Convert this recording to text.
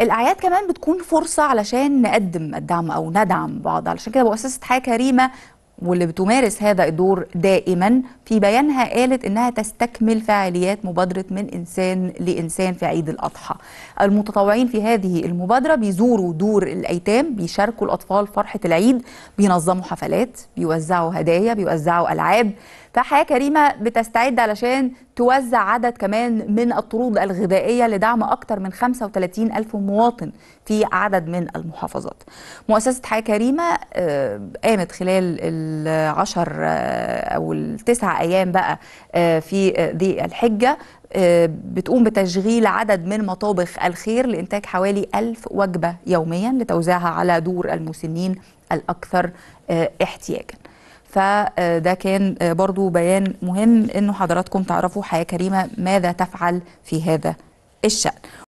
الاعياد كمان بتكون فرصه علشان نقدم الدعم او ندعم بعض علشان كده مؤسسه حياه كريمه واللي بتمارس هذا الدور دائما في بيانها قالت انها تستكمل فعاليات مبادره من انسان لانسان في عيد الاضحى. المتطوعين في هذه المبادره بيزوروا دور الايتام، بيشاركوا الاطفال فرحه العيد، بينظموا حفلات، بيوزعوا هدايا، بيوزعوا العاب، فحياه كريمه بتستعد علشان توزع عدد كمان من الطرود الغذائية لدعم أكثر من 35 ألف مواطن في عدد من المحافظات مؤسسة حياة كريمة آه، قامت خلال العشر آه، أو التسع أيام بقى آه، في ذي الحجة بتقوم بتشغيل عدد من مطابخ الخير لإنتاج حوالي ألف وجبة يوميا لتوزيعها على دور المسنين الأكثر احتياجاً فده كان برضو بيان مهم انه حضراتكم تعرفوا حياة كريمة ماذا تفعل في هذا الشأن